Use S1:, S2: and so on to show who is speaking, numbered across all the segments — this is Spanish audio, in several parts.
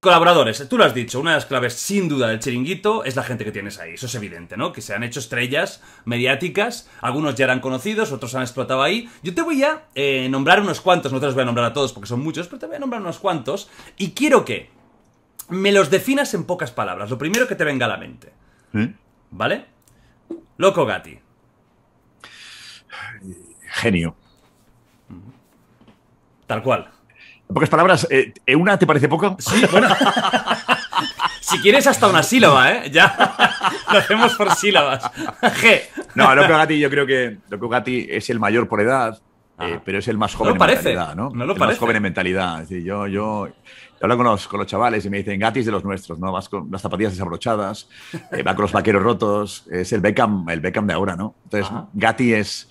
S1: Colaboradores, tú lo has dicho, una de las claves sin duda del chiringuito es la gente que tienes ahí, eso es evidente, ¿no? Que se han hecho estrellas mediáticas, algunos ya eran conocidos, otros han explotado ahí. Yo te voy a eh, nombrar unos cuantos, no te los voy a nombrar a todos porque son muchos, pero te voy a nombrar unos cuantos y quiero que me los definas en pocas palabras, lo primero que te venga a la mente. ¿Mm? ¿Vale? Loco Gatti.
S2: Genio. Tal cual pocas palabras, eh, ¿eh, ¿una te parece poco? Sí, bueno. si quieres, hasta una sílaba, ¿eh? Ya
S1: lo hacemos por sílabas.
S2: G. No, que Gatti, yo creo que que Gatti es el mayor por edad, eh, ah. pero es el más joven en mentalidad, ¿no? no lo parece. más joven en mentalidad. Es decir, yo, yo, hablo con los, chavales y me dicen, es de los nuestros, ¿no? Vas con las zapatillas desabrochadas, va con los vaqueros rotos, es el Beckham, el Beckham de ahora, ¿no? Entonces, ah. Gati es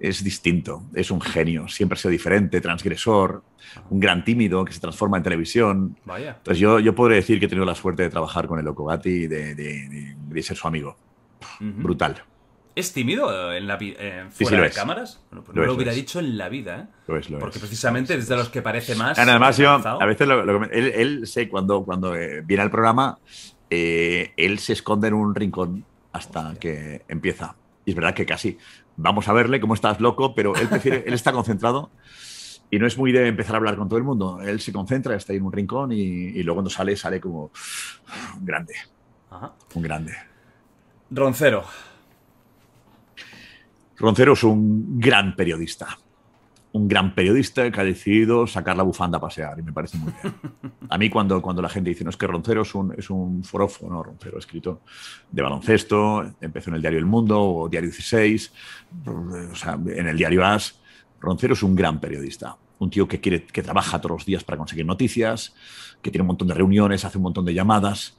S2: es distinto, es un genio, siempre ha sido diferente, transgresor, un gran tímido que se transforma en televisión. Vaya. Entonces yo, yo podré decir que he tenido la suerte de trabajar con el Loco Gatti y de, ser su amigo. Brutal.
S1: ¿Es tímido en la, eh, fuera de cámaras? Pues lo no lo, hubiera dicho en la vida, ¿eh? Lo es, lo Porque precisamente es de los que parece más. Ah, además, yo, a
S2: veces lo, él, él, sé, cuando, cuando eh, viene al programa, él se esconde en un rincón hasta que empieza es verdad que casi, vamos a verle, cómo estás loco, pero él, él está concentrado y no es muy de empezar a hablar con todo el mundo. Él se concentra, está ahí en un rincón y, luego cuando sale, sale como un grande. Un grande. Roncero. Roncero es un gran periodista un gran periodista que ha decidido sacar la bufanda a pasear y me parece muy bien. A mí cuando, cuando la gente dice, no, es que Roncero es un, es un forofo, no, Roncero escrito de baloncesto, empezó en el diario El Mundo o Diario 16, o sea, en el diario As, Roncero es un gran periodista, un tío que, quiere, que trabaja todos los días para conseguir noticias, que tiene un montón de reuniones, hace un montón de llamadas,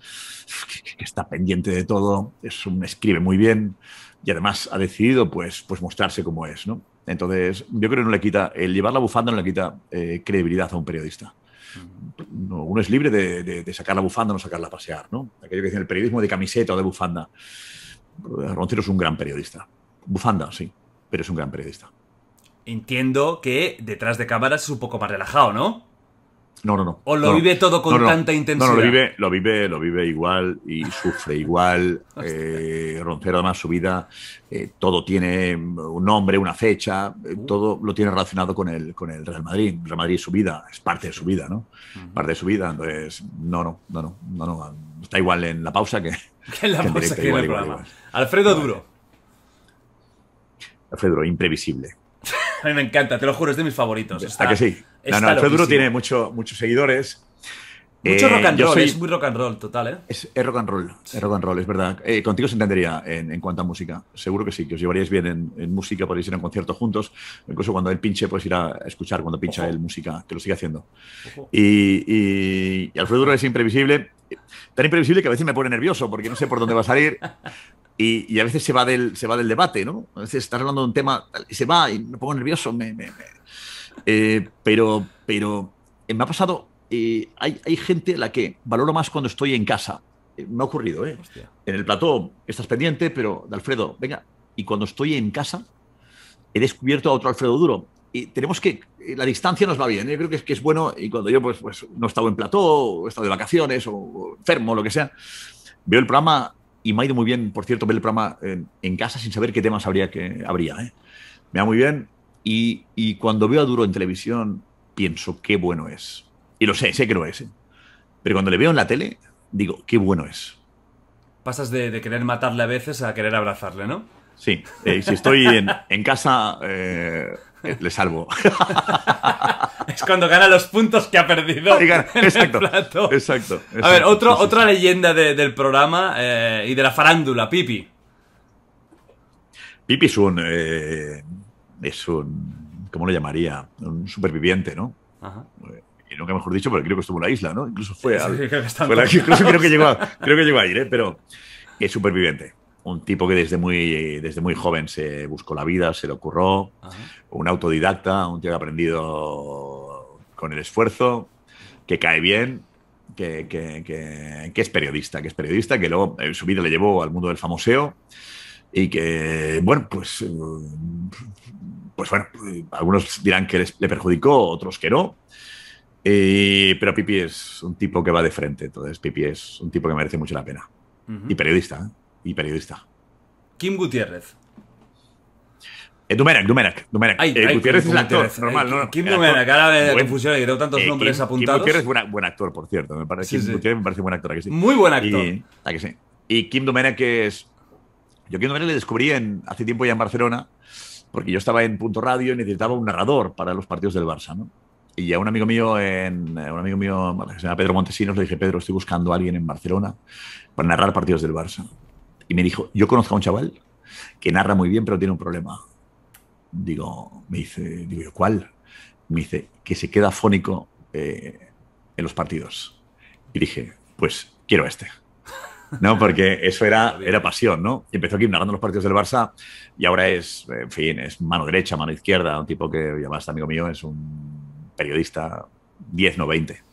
S2: que, está pendiente de todo, es un, escribe muy bien y además ha decidido pues, pues mostrarse como es, ¿no? Entonces, yo creo que no le quita, el llevar la bufanda no le quita eh, credibilidad a un periodista. uno es libre de, sacar la bufanda o no sacarla a pasear, ¿no? Aquello que dicen el periodismo de camiseta o de bufanda. Roncero es un gran periodista. Bufanda, sí, pero es un gran periodista.
S1: Entiendo que detrás de cámaras es un poco más relajado,
S2: ¿no? No, no, no. ¿O lo vive todo con tanta intensidad? No, lo vive, lo vive, lo vive igual y sufre igual. Eh, roncero, además, su vida, eh, todo tiene un nombre, una fecha, eh, uh. todo lo tiene relacionado con el, con el Real Madrid. Real Madrid es su vida, es parte de su vida, ¿no? Parte de su vida. Entonces, no, no, no, no, no, Está igual en la pausa que, en la pausa que en el programa.
S1: Alfredo Duro.
S2: Alfredo, imprevisible.
S1: A mí me encanta, te lo juro, es de mis favoritos. Ah, está, que sí? No, no, tiene
S2: muchos seguidores. Mucho eh, rock and roll, es muy rock and roll, total, ¿eh? Es, rock and roll, es es verdad. Eh, contigo se entendería en, cuanto a música. Seguro que sí, que os llevaríais bien en, música, podéis ir a un concierto juntos. Incluso cuando él pinche, podéis pues ir a escuchar cuando pincha él música, que lo sigue haciendo. Y, y, y, Alfredo Duro es imprevisible tan imprevisible que a veces me pone nervioso porque no sé por dónde va a salir. Y, a veces se va, del, se va del debate, ¿no? A veces estás hablando de un tema y se va y me pongo nervioso. Eh, pero, pero eh, me ha pasado. Eh, hay, hay gente a la que valoro más cuando estoy en casa. Me ha ocurrido, ¿eh? En el plató estás pendiente, pero de Alfredo, venga. Y cuando estoy en casa, he descubierto a otro Alfredo Duro y tenemos que, eh, la distancia nos va bien, ¿eh? yo creo que es, que es bueno, y cuando yo pues, pues no he estado en plató, o he estado de vacaciones, o, o lo que sea, veo el programa y me ha ido muy bien, por cierto, ver el programa en, casa sin saber qué temas habría que habría. ¿eh? Me va muy bien y, cuando veo a Duro en televisión pienso qué bueno es. Y lo sé, sé que lo es. Pero cuando le veo en la tele digo qué bueno es.
S1: Pasas de querer matarle a veces a querer abrazarle, ¿no?
S2: Sí, eh, si estoy en, casa, eh, eh, le salvo. es cuando gana los puntos que ha perdido. exacto, plato. exacto, A ver, otro, otra leyenda del
S1: programa y de la farándula, Pipi.
S2: Pipi es un. es un. ¿Cómo lo llamaría? Un superviviente, ¿no? Ajá y nunca mejor dicho, porque creo que estuvo en la isla, ¿no? Incluso fue, a creo, que la, incluso creo que llegó a, creo que llegó a ir, ¿eh? pero es superviviente un tipo que desde muy, desde muy joven se buscó la vida, se le ocurrió, un autodidacta, un tío que ha aprendido con el esfuerzo, que cae bien, que, es periodista, que es periodista, que luego en eh, su vida le llevó al mundo del famoseo y que, bueno, pues, eh, pues bueno, algunos dirán que le perjudicó, otros que no. pero Pipi es un tipo que va de frente, entonces Pipi es un tipo que merece mucho la pena. Y periodista, ¿eh? y periodista.
S1: Kim Gutiérrez.
S2: Eh, Dumerak, Dumerak, Dumerak. eh, Gutiérrez Kim es actor, normal, eh, ¿no? Kim ahora de confusión, tengo tantos eh, nombres apuntados. Kim Gutiérrez es buen, buen actor, por cierto. Me parece, sí, me parece buen actor, Muy buen actor. Y, que sí? Y Kim Dumerak es... Yo Kim Dumerak le descubrí hace tiempo ya en Barcelona, porque yo estaba en Punto Radio y necesitaba un narrador para los partidos del Barça, ¿no? Y a un amigo mío, en, eh, un amigo mío que se llama Pedro Montesinos, le dije, Pedro, estoy buscando a alguien en Barcelona para narrar partidos del Barça. Y me dijo, yo conozco a un chaval que narra muy bien, pero tiene un problema. Digo, me dice, digo yo, ¿cuál? Me dice, que se queda fónico eh, en los partidos. Y dije, pues quiero este. ¿no? Porque eso era, era pasión, ¿no? Y empezó aquí narrando los partidos del Barça y ahora es, en fin, es mano derecha, mano izquierda, un tipo que, yo amigo mío, es un periodista 10, no 20.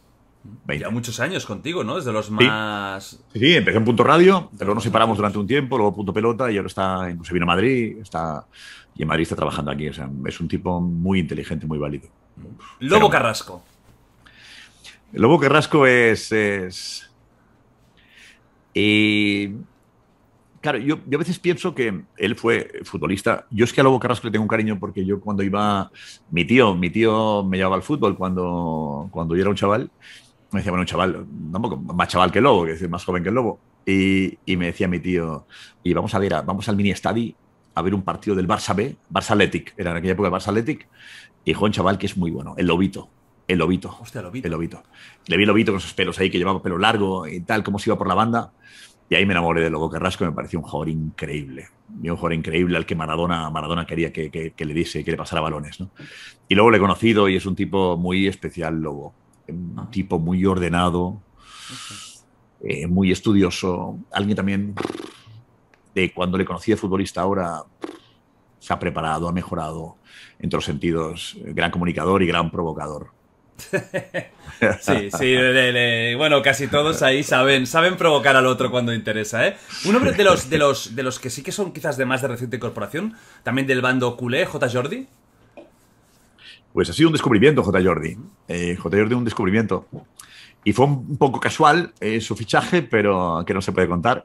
S2: Ya muchos años contigo, ¿no? Desde los más. Sí, sí, empecé en Punto Radio, luego nos separamos durante un tiempo, luego Punto Pelota y ahora está, incluso vino a Madrid, está, y en Madrid está trabajando aquí. O sea, es un tipo muy inteligente, muy válido. Lobo Carrasco. Lobo Carrasco es. claro, yo, a veces pienso que él fue futbolista. Yo es que a Lobo Carrasco le tengo un cariño porque yo cuando iba. Mi tío, mi tío me llevaba al fútbol cuando, cuando yo era un chaval me decía, bueno, un chaval, más chaval que Lobo, que es más joven que el Lobo. Y, me decía mi tío, y vamos a ver, a, vamos al mini estadi a ver un partido del Barça B, Barça Athletic, era en aquella época el Barça Athletic, y un chaval que es muy bueno, el Lobito. El Lobito. Hostia, El Lobito. Le vi el Lobito con sus pelos ahí, que llevaba pelo largo y tal, cómo se iba por la banda. Y ahí me enamoré de Lobo Carrasco, me pareció un jugador increíble. un jugador increíble al que Maradona, Maradona quería que, le diese, que le pasara balones. ¿no? Y luego le he conocido y es un tipo muy especial, Lobo. Ah. un tipo muy ordenado, eh, muy estudioso, alguien también de cuando le conocí de futbolista ahora se ha preparado, ha mejorado en todos los sentidos, eh, gran comunicador y gran provocador.
S1: sí, sí, bueno, casi todos ahí saben, saben provocar al otro cuando interesa, ¿eh? Un hombre de los, de los, de los que sí que son quizás de más de reciente incorporación, también del bando culé, J. Jordi.
S2: Pues ha sido un descubrimiento J. Jordi. Eh, J. Jordi un descubrimiento. Y fue un poco casual eh, su fichaje, pero que no se puede contar,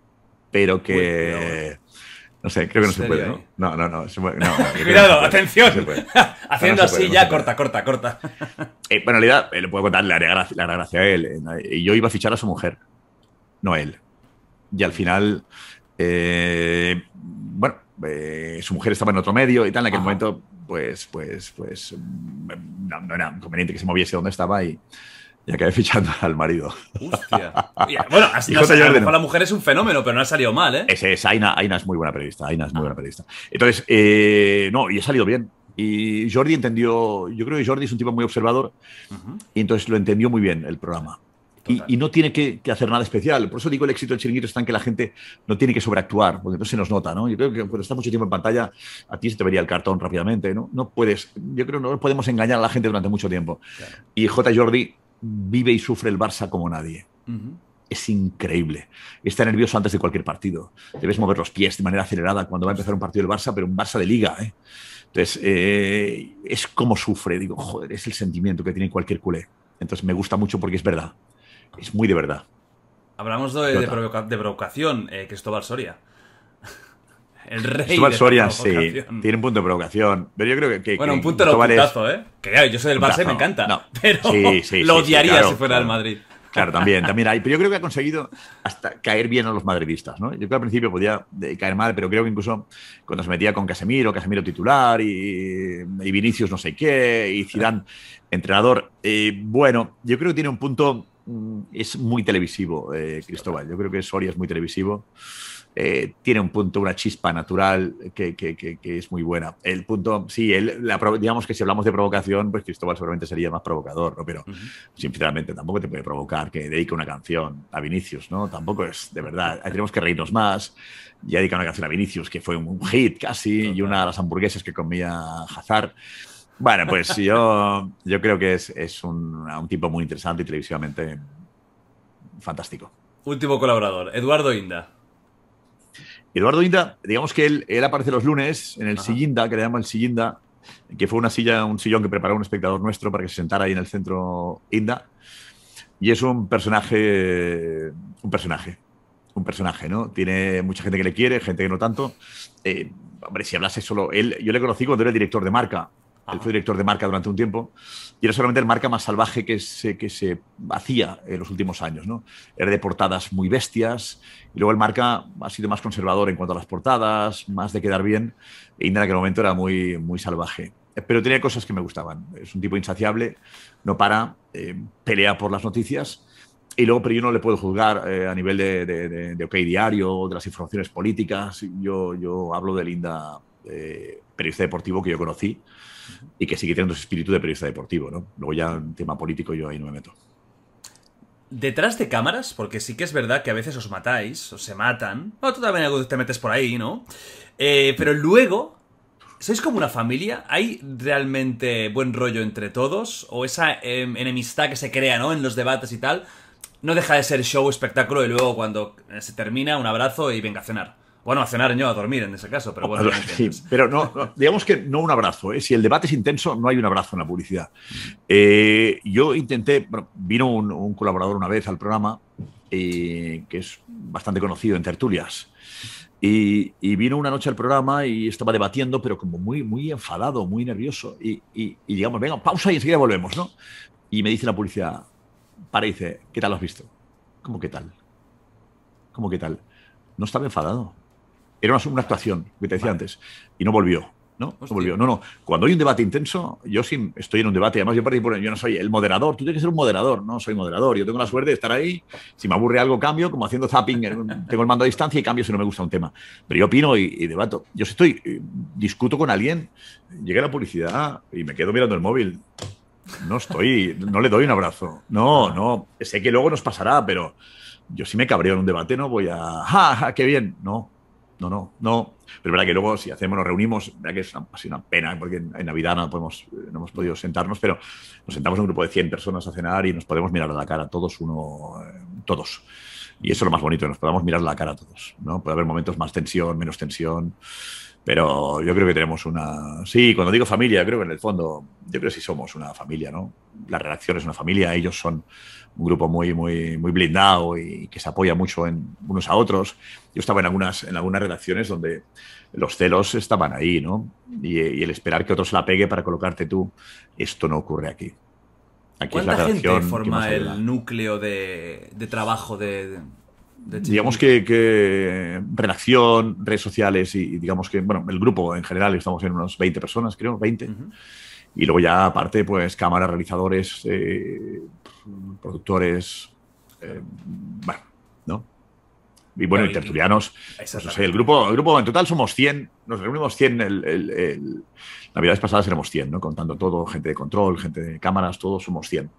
S2: pero que... No sé, creo que no se puede, ¿no? No, no, no. Cuidado, atención. Haciendo así ya, corta, corta, corta. Eh, bueno, en realidad, eh, le puedo contar, le haré gracia, a él. Y Yo iba a fichar a su mujer, no él. Y al final, bueno, su mujer estaba en otro medio y tal, en aquel momento pues, pues, pues mm, no, era conveniente que se moviese donde estaba y, acabé fichando al marido. Hostia. bueno, así la mujer es un fenómeno, pero no ha salido mal, ¿eh? Ese es, Aina, Aina es muy buena periodista, Aina es muy buena periodista. Entonces, eh, no, y ha salido bien. Y Jordi entendió, yo creo que Jordi es un tipo muy observador, y entonces lo entendió muy bien el programa y, no tiene que, hacer nada especial. Por eso digo, el éxito del chiringuito está en que la gente no tiene que sobreactuar, porque entonces se nos nota, ¿no? Yo creo que cuando está mucho tiempo en pantalla, a ti se te vería el cartón rápidamente, ¿no? No puedes, yo creo que no podemos engañar a la gente durante mucho tiempo. Y J. Jordi vive y sufre el Barça como nadie. es increíble. Está nervioso antes de cualquier partido. Debes mover los pies de manera acelerada cuando va a empezar un partido del Barça, pero un Barça de liga. ¿eh? Entonces, eh, es como sufre. Digo, joder, es el sentimiento que tiene cualquier culé. Entonces, me gusta mucho porque es verdad. Es muy de verdad.
S1: Hablamos de, de, provocación, eh, Cristóbal Soria. El rey Cristóbal Soria, sí.
S2: Tiene un punto de provocación. Pero yo creo que. bueno, un punto de puntazo, ¿eh? Que yo soy del Barça y me encanta. Pero lo odiaría si fuera el Madrid. Claro, también, también Pero yo creo que ha conseguido hasta caer bien a los madridistas, ¿no? Yo creo que al principio podía eh, caer mal, pero creo que incluso cuando se metía con Casemiro, Casemiro titular y, Vinicius no sé qué, y Zidane entrenador. Eh, bueno, yo creo que tiene un punto Mm, es muy televisivo, eh, Cristóbal. Yo creo que Soria es muy televisivo. Eh, tiene un punto, una chispa natural que, es muy buena. El punto, sí, digamos que si hablamos de provocación, pues Cristóbal seguramente sería más provocador, Pero sinceramente tampoco te puede provocar que dedique una canción a Vinicius, ¿no? Tampoco es, de verdad, tenemos que reírnos más. Ya dedica una canción a Vinicius, que fue un hit casi, y una de las hamburguesas que comía Hazard. Bueno, pues yo, yo creo que es, un, tipo muy interesante y televisivamente fantástico.
S1: Último colaborador, Eduardo Inda.
S2: Eduardo Inda, digamos que él, aparece los lunes en el Sillinda, que le llaman el Sillinda, que fue una silla, un sillón que preparó un espectador nuestro para que se sentara ahí en el centro Inda. Y es un personaje, un personaje, un personaje, ¿no? Tiene mucha gente que le quiere, gente que no tanto. Eh, hombre, si hablase solo él, yo le conocí cuando era director de marca fue director de marca durante un tiempo y era solamente el marca más salvaje que se, que se hacía en los últimos años. ¿no? Era de portadas muy bestias y luego el marca ha sido más conservador en cuanto a las portadas, más de quedar bien. Y en aquel momento era muy, muy salvaje. Pero tenía cosas que me gustaban. Es un tipo insaciable, no para, eh, pelea por las noticias. Y luego, pero yo no le puedo juzgar eh, a nivel de, OK Diario, de las informaciones políticas. Yo, yo hablo de Linda, eh, periodista deportivo que yo conocí, y que sigue teniendo ese espíritu de periodista deportivo, ¿no? Luego ya en tema político yo ahí no me meto.
S1: Detrás de cámaras, porque sí que es verdad que a veces os matáis, os se matan. o tú también te metes por ahí, ¿no? Eh, pero luego, ¿sois como una familia? ¿Hay realmente buen rollo entre todos? ¿O esa em, enemistad que se crea, ¿no? En los debates y tal, no deja de ser show, espectáculo y luego cuando se termina, un abrazo y venga a cenar. Bueno, a cenar yo, a dormir en ese caso, pero bueno. pero
S2: no, digamos que no un abrazo. ¿eh? Si el debate es intenso, no hay un abrazo en la publicidad. Eh, yo intenté, vino un, colaborador una vez al programa, eh, que es bastante conocido en tertulias, y, vino una noche al programa y estaba debatiendo, pero como muy, muy enfadado, muy nervioso, y, digamos, venga, pausa y enseguida volvemos, ¿no? Y me dice la publicidad, para y dice, ¿qué tal lo has visto? ¿Cómo qué tal? ¿Cómo qué tal? No estaba enfadado era una, actuación, que te decía antes, y no volvió. ¿no? no volvió. No, no. Cuando hay un debate intenso, yo sí estoy en un debate, además yo participo, yo no soy el moderador, tú tienes que ser un moderador, no soy moderador. Yo tengo la suerte de estar ahí, si me aburre algo cambio, como haciendo zapping, tengo el mando a distancia y cambio si no me gusta un tema. Pero yo opino y, debato. Yo si estoy, eh, discuto con alguien, llega la publicidad y me quedo mirando el móvil. No estoy, no le doy un abrazo. No, no, sé que luego nos pasará, pero yo si me cabreo en un debate no voy a, ah, ja qué bien! No, no, no, no. Pero es verdad que luego si hacemos, nos reunimos, verdad que es una, pena, porque en, Navidad no, podemos, eh, no hemos podido sentarnos, pero nos sentamos un grupo de 100 personas a cenar y nos podemos mirar a la cara, todos uno, eh, todos. Y eso es lo más bonito, nos podamos mirar a la cara a todos. ¿no? Puede haber momentos más tensión, menos tensión. Pero yo creo que tenemos una. Sí, cuando digo familia, creo que en el fondo, yo creo que sí somos una familia, ¿no? La redacción es una familia, ellos son un grupo muy, muy, muy blindado y que se apoya mucho en unos a otros. Yo estaba en algunas, en algunas redacciones donde los celos estaban ahí, ¿no? Y, el esperar que otros la pegue para colocarte tú, esto no ocurre aquí. aquí ¿Cuánta la gente forma el
S1: núcleo de trabajo de, digamos
S2: que, redacción, redes sociales y, digamos que, bueno, el grupo en general, estamos en unos 20 personas, creo, 20. Y luego ya aparte, pues cámaras, realizadores, eh, productores, eh, bueno, ¿no? Y bueno, tertulianos. Pues, el, grupo, el grupo, en total somos 100, nos reunimos 100, el, navidades pasadas éramos 100, ¿no? Contando todo, gente de control, gente de cámaras, todos somos 100.